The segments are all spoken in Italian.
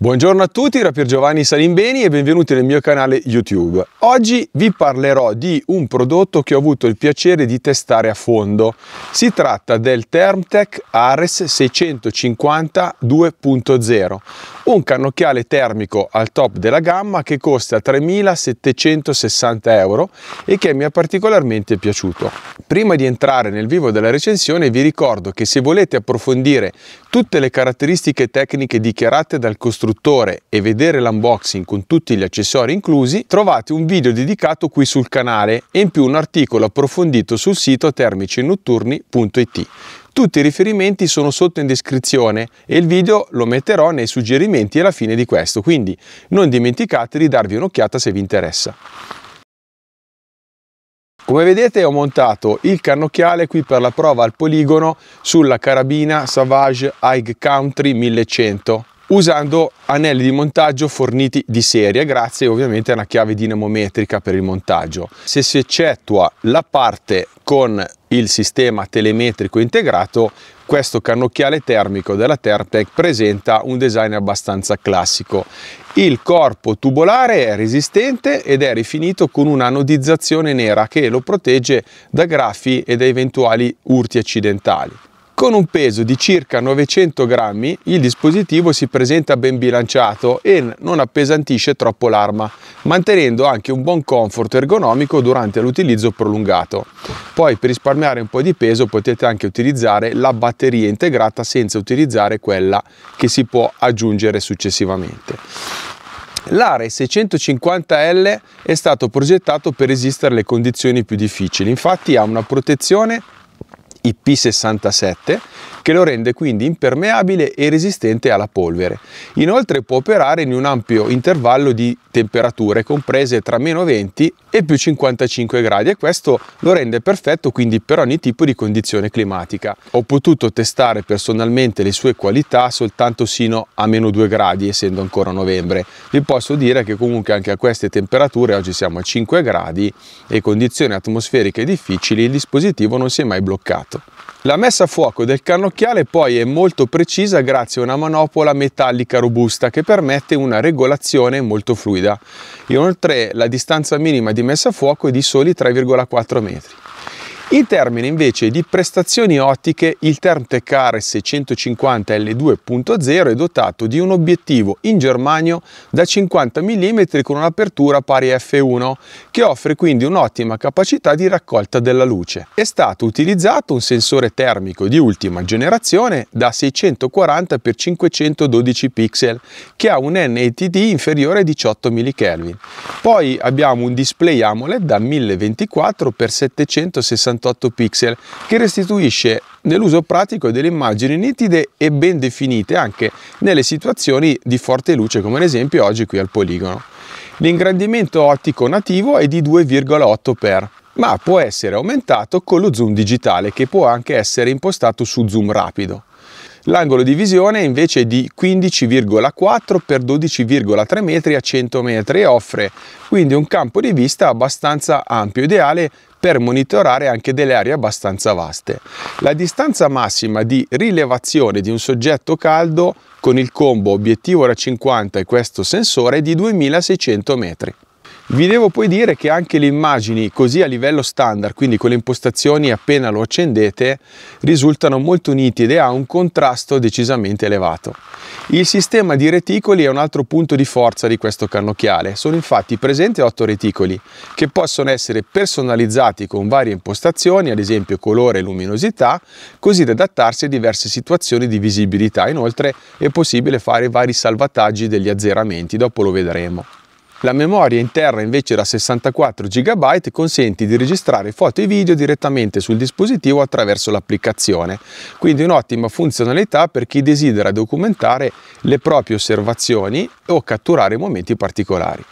Buongiorno a tutti, da Pier Giovanni Salimbeni e benvenuti nel mio canale YouTube. Oggi vi parlerò di un prodotto che ho avuto il piacere di testare a fondo. Si tratta del Thermtech Ares 650 2.0, un cannocchiale termico al top della gamma che costa 3.760 euro e che mi è particolarmente piaciuto. Prima di entrare nel vivo della recensione vi ricordo che se volete approfondire tutte le caratteristiche tecniche dichiarate dal costruttore costruttore e vedere l'unboxing con tutti gli accessori inclusi, trovate un video dedicato qui sul canale e in più un articolo approfondito sul sito termicinotturni.it. Tutti i riferimenti sono sotto in descrizione e il video lo metterò nei suggerimenti alla fine di questo, quindi non dimenticate di darvi un'occhiata se vi interessa. Come vedete ho montato il cannocchiale qui per la prova al poligono sulla carabina Savage High Country 1100 usando anelli di montaggio forniti di serie grazie ovviamente a una chiave dinamometrica per il montaggio. Se si eccettua la parte con il sistema telemetrico integrato, questo cannocchiale termico della Terpec presenta un design abbastanza classico. Il corpo tubolare è resistente ed è rifinito con un'anodizzazione nera che lo protegge da graffi e da eventuali urti accidentali. Con un peso di circa 900 grammi il dispositivo si presenta ben bilanciato e non appesantisce troppo l'arma, mantenendo anche un buon comfort ergonomico durante l'utilizzo prolungato. Poi per risparmiare un po' di peso potete anche utilizzare la batteria integrata senza utilizzare quella che si può aggiungere successivamente. L'Are 650L è stato progettato per resistere alle condizioni più difficili, infatti ha una protezione IP67 che lo rende quindi impermeabile e resistente alla polvere. Inoltre può operare in un ampio intervallo di temperature comprese tra meno 20 e più 55 gradi e questo lo rende perfetto quindi per ogni tipo di condizione climatica. Ho potuto testare personalmente le sue qualità soltanto sino a meno 2 gradi essendo ancora novembre. Vi posso dire che comunque anche a queste temperature oggi siamo a 5 gradi e condizioni atmosferiche difficili il dispositivo non si è mai bloccato. La messa a fuoco del cannocchiale poi è molto precisa grazie a una manopola metallica robusta che permette una regolazione molto fluida. Inoltre la distanza minima di messa a fuoco è di soli 3,4 metri. In termini invece di prestazioni ottiche, il Termtec R650 L2.0 è dotato di un obiettivo in germanio da 50 mm con un'apertura pari a f1, che offre quindi un'ottima capacità di raccolta della luce. È stato utilizzato un sensore termico di ultima generazione da 640 x 512 pixel, che ha un NATD inferiore a 18 mK poi abbiamo un display AMOLED da 1024x768 pixel che restituisce nell'uso pratico delle immagini nitide e ben definite anche nelle situazioni di forte luce come ad esempio oggi qui al poligono. L'ingrandimento ottico nativo è di 2,8x ma può essere aumentato con lo zoom digitale che può anche essere impostato su zoom rapido. L'angolo di visione invece è di 15,4 x 12,3 metri a 100 metri e offre quindi un campo di vista abbastanza ampio, ideale per monitorare anche delle aree abbastanza vaste. La distanza massima di rilevazione di un soggetto caldo con il combo obiettivo da 50 e questo sensore è di 2600 metri. Vi devo poi dire che anche le immagini così a livello standard, quindi con le impostazioni appena lo accendete, risultano molto nitide e ha un contrasto decisamente elevato. Il sistema di reticoli è un altro punto di forza di questo cannocchiale. Sono infatti presenti 8 reticoli che possono essere personalizzati con varie impostazioni, ad esempio colore e luminosità, così da adattarsi a diverse situazioni di visibilità. Inoltre è possibile fare vari salvataggi degli azzeramenti, dopo lo vedremo. La memoria interna invece da 64 GB consente di registrare foto e video direttamente sul dispositivo attraverso l'applicazione, quindi un'ottima funzionalità per chi desidera documentare le proprie osservazioni o catturare momenti particolari.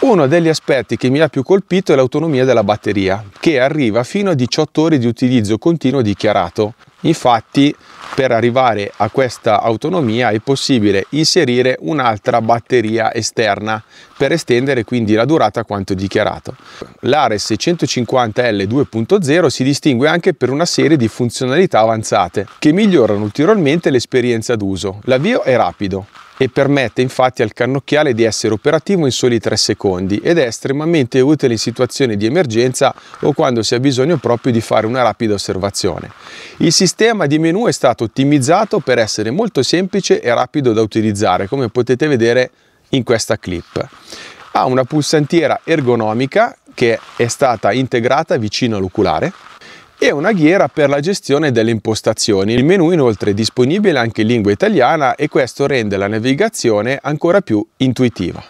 Uno degli aspetti che mi ha più colpito è l'autonomia della batteria, che arriva fino a 18 ore di utilizzo continuo dichiarato, Infatti per arrivare a questa autonomia è possibile inserire un'altra batteria esterna per estendere quindi la durata quanto dichiarato. L'Ares 650 l 2.0 si distingue anche per una serie di funzionalità avanzate che migliorano ulteriormente l'esperienza d'uso. L'avvio è rapido, e permette infatti al cannocchiale di essere operativo in soli 3 secondi ed è estremamente utile in situazioni di emergenza o quando si ha bisogno proprio di fare una rapida osservazione. Il sistema di menu è stato ottimizzato per essere molto semplice e rapido da utilizzare come potete vedere in questa clip. Ha una pulsantiera ergonomica che è stata integrata vicino all'oculare e una ghiera per la gestione delle impostazioni. Il menu inoltre è disponibile anche in lingua italiana e questo rende la navigazione ancora più intuitiva.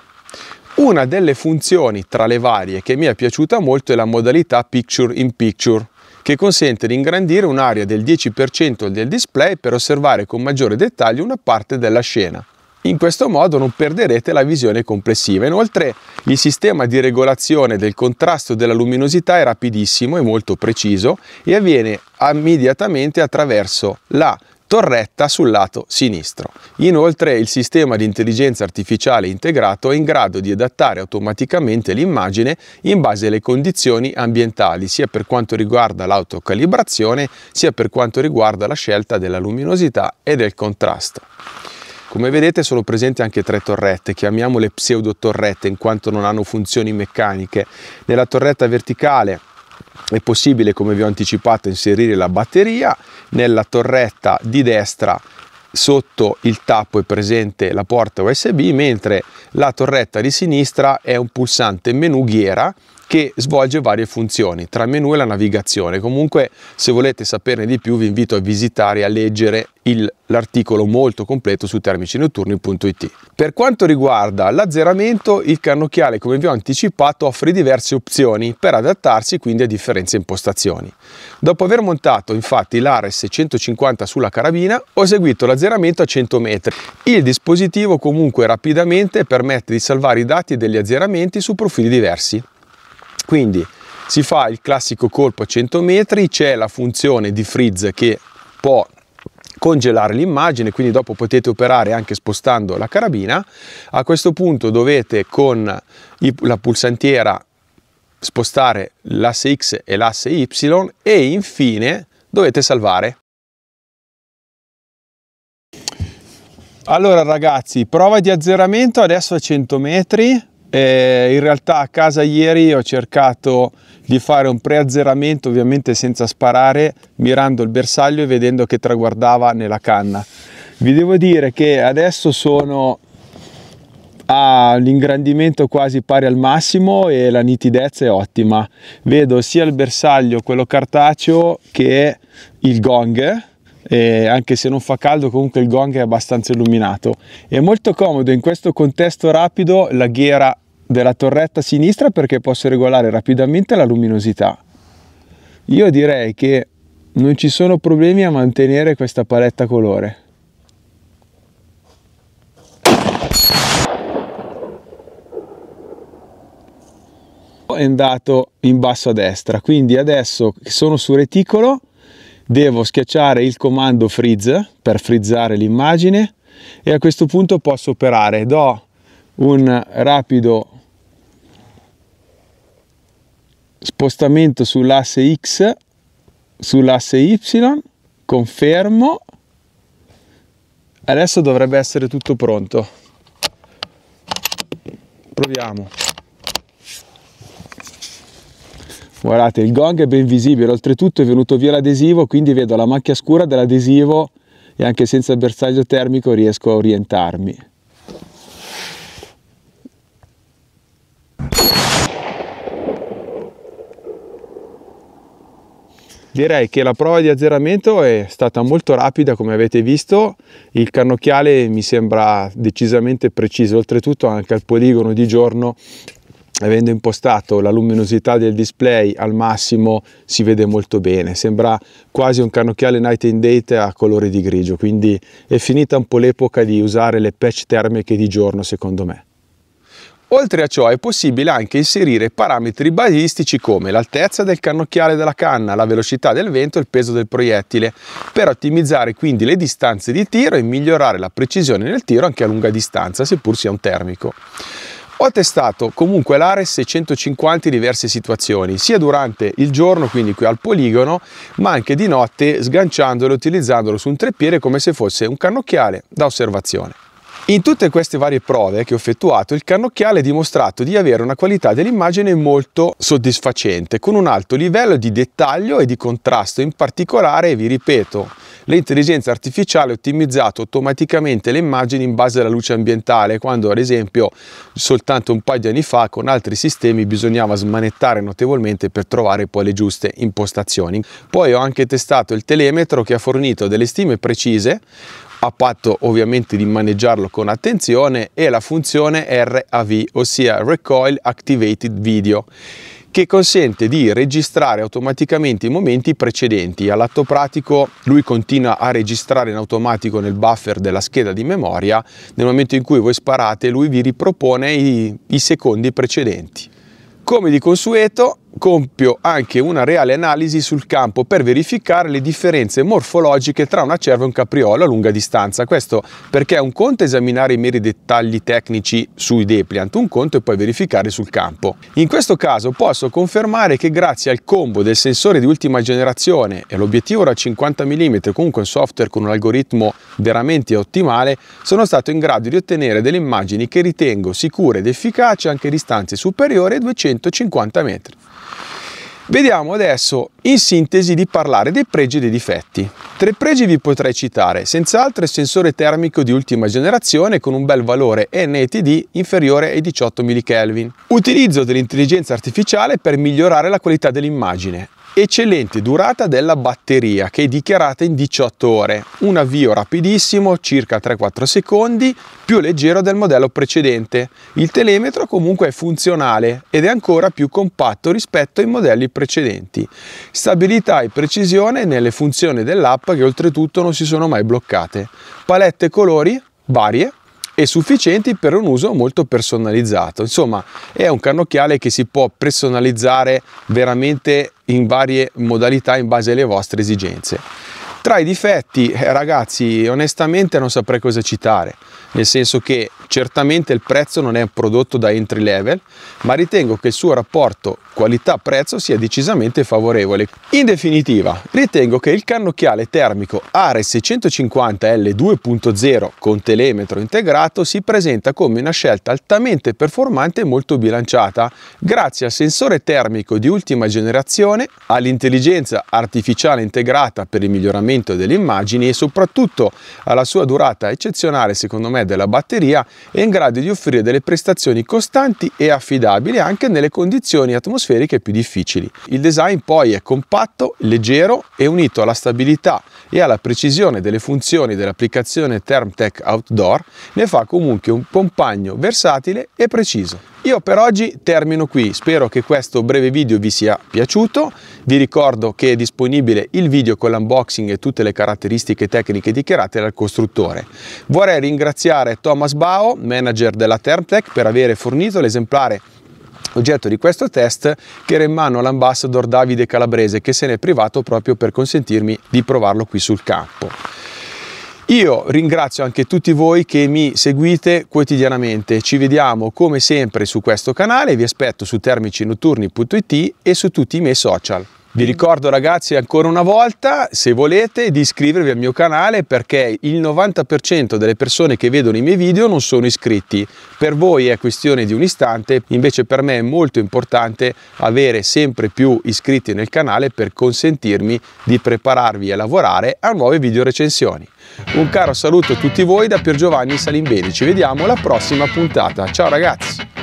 Una delle funzioni tra le varie che mi è piaciuta molto è la modalità Picture in Picture che consente di ingrandire un'area del 10% del display per osservare con maggiore dettaglio una parte della scena. In questo modo non perderete la visione complessiva. Inoltre il sistema di regolazione del contrasto della luminosità è rapidissimo e molto preciso e avviene immediatamente attraverso la torretta sul lato sinistro. Inoltre il sistema di intelligenza artificiale integrato è in grado di adattare automaticamente l'immagine in base alle condizioni ambientali, sia per quanto riguarda l'autocalibrazione, sia per quanto riguarda la scelta della luminosità e del contrasto. Come vedete sono presenti anche tre torrette, chiamiamole pseudo torrette in quanto non hanno funzioni meccaniche. Nella torretta verticale è possibile, come vi ho anticipato, inserire la batteria, nella torretta di destra sotto il tappo è presente la porta USB, mentre la torretta di sinistra è un pulsante menu ghiera che svolge varie funzioni, tra il menu e la navigazione. Comunque se volete saperne di più vi invito a visitare e a leggere l'articolo molto completo su termicineotturni.it. Per quanto riguarda l'azzeramento, il cannocchiale, come vi ho anticipato, offre diverse opzioni per adattarsi quindi a differenze impostazioni. Dopo aver montato infatti l'Ares 150 sulla carabina, ho eseguito l'azzeramento a 100 metri. Il dispositivo comunque rapidamente permette di salvare i dati degli azzeramenti su profili diversi. Quindi si fa il classico colpo a 100 metri, c'è la funzione di freeze che può congelare l'immagine, quindi dopo potete operare anche spostando la carabina. A questo punto dovete con la pulsantiera spostare l'asse X e l'asse Y e infine dovete salvare. Allora ragazzi, prova di azzeramento adesso a 100 metri, eh, in realtà a casa ieri ho cercato di fare un preazzeramento, ovviamente senza sparare, mirando il bersaglio e vedendo che traguardava nella canna. Vi devo dire che adesso sono all'ingrandimento quasi pari al massimo e la nitidezza è ottima. Vedo sia il bersaglio, quello cartaceo, che il gong eh, anche se non fa caldo comunque il gong è abbastanza illuminato. È molto comodo in questo contesto rapido la ghiera della torretta sinistra perché posso regolare rapidamente la luminosità. Io direi che non ci sono problemi a mantenere questa paletta colore. È andato in basso a destra, quindi adesso sono su reticolo devo schiacciare il comando freeze per frizzare l'immagine e a questo punto posso operare. Do un rapido spostamento sull'asse X, sull'asse Y, confermo. Adesso dovrebbe essere tutto pronto. Proviamo. Guardate, il gong è ben visibile, oltretutto è venuto via l'adesivo, quindi vedo la macchia scura dell'adesivo e anche senza il bersaglio termico riesco a orientarmi. Direi che la prova di azzeramento è stata molto rapida come avete visto, il cannocchiale mi sembra decisamente preciso, oltretutto anche al poligono di giorno avendo impostato la luminosità del display al massimo si vede molto bene sembra quasi un cannocchiale night and date a colori di grigio quindi è finita un po' l'epoca di usare le patch termiche di giorno secondo me Oltre a ciò è possibile anche inserire parametri balistici come l'altezza del cannocchiale della canna, la velocità del vento e il peso del proiettile, per ottimizzare quindi le distanze di tiro e migliorare la precisione nel tiro anche a lunga distanza, seppur sia un termico. Ho testato comunque l'Ares 650 in diverse situazioni, sia durante il giorno, quindi qui al poligono, ma anche di notte sganciandolo e utilizzandolo su un treppiede come se fosse un cannocchiale da osservazione. In tutte queste varie prove che ho effettuato, il cannocchiale ha dimostrato di avere una qualità dell'immagine molto soddisfacente, con un alto livello di dettaglio e di contrasto, in particolare, vi ripeto, L'intelligenza artificiale ha ottimizzato automaticamente le immagini in base alla luce ambientale, quando ad esempio soltanto un paio di anni fa con altri sistemi bisognava smanettare notevolmente per trovare poi le giuste impostazioni. Poi ho anche testato il telemetro che ha fornito delle stime precise a patto ovviamente di maneggiarlo con attenzione e la funzione RAV, ossia Recoil Activated Video che consente di registrare automaticamente i momenti precedenti. All'atto pratico lui continua a registrare in automatico nel buffer della scheda di memoria, nel momento in cui voi sparate lui vi ripropone i, i secondi precedenti. Come di consueto compio anche una reale analisi sul campo per verificare le differenze morfologiche tra un acervo e un capriolo a lunga distanza. Questo perché è un conto esaminare i meri dettagli tecnici sui Depliant, un conto è poi verificare sul campo. In questo caso posso confermare che grazie al combo del sensore di ultima generazione e l'obiettivo da 50 mm, comunque un software con un algoritmo veramente ottimale, sono stato in grado di ottenere delle immagini che ritengo sicure ed efficaci anche a distanze superiori ai 250 metri. Vediamo adesso in sintesi di parlare dei pregi e dei difetti. Tre pregi vi potrei citare, senz'altro il sensore termico di ultima generazione con un bel valore NTD inferiore ai 18 mK. Utilizzo dell'intelligenza artificiale per migliorare la qualità dell'immagine eccellente durata della batteria che è dichiarata in 18 ore, un avvio rapidissimo, circa 3-4 secondi, più leggero del modello precedente. Il telemetro comunque è funzionale ed è ancora più compatto rispetto ai modelli precedenti. Stabilità e precisione nelle funzioni dell'app che oltretutto non si sono mai bloccate. Palette colori varie e sufficienti per un uso molto personalizzato. Insomma, è un cannocchiale che si può personalizzare veramente in varie modalità in base alle vostre esigenze. Tra i difetti, eh, ragazzi, onestamente non saprei cosa citare, nel senso che certamente il prezzo non è un prodotto da entry level, ma ritengo che il suo rapporto qualità-prezzo sia decisamente favorevole. In definitiva, ritengo che il cannocchiale termico ARE 650L 2.0 con telemetro integrato si presenta come una scelta altamente performante e molto bilanciata, grazie al sensore termico di ultima generazione, all'intelligenza artificiale integrata per il miglioramento miglioramento delle immagini e soprattutto alla sua durata eccezionale secondo me della batteria è in grado di offrire delle prestazioni costanti e affidabili anche nelle condizioni atmosferiche più difficili. Il design poi è compatto, leggero e unito alla stabilità e alla precisione delle funzioni dell'applicazione Thermtech Outdoor ne fa comunque un compagno versatile e preciso. Io per oggi termino qui, spero che questo breve video vi sia piaciuto, vi ricordo che è disponibile il video con l'unboxing e tutte le caratteristiche tecniche dichiarate dal costruttore. Vorrei ringraziare Thomas Bao, manager della Termtech, per aver fornito l'esemplare oggetto di questo test che era in mano all'ambassador Davide Calabrese che se n'è privato proprio per consentirmi di provarlo qui sul campo. Io ringrazio anche tutti voi che mi seguite quotidianamente, ci vediamo come sempre su questo canale, vi aspetto su termicinotturni.it e su tutti i miei social. Vi ricordo ragazzi ancora una volta, se volete, di iscrivervi al mio canale perché il 90% delle persone che vedono i miei video non sono iscritti. Per voi è questione di un istante, invece per me è molto importante avere sempre più iscritti nel canale per consentirmi di prepararvi a lavorare a nuove video recensioni. Un caro saluto a tutti voi da Pier Giovanni Salimbeni, ci vediamo alla prossima puntata. Ciao ragazzi!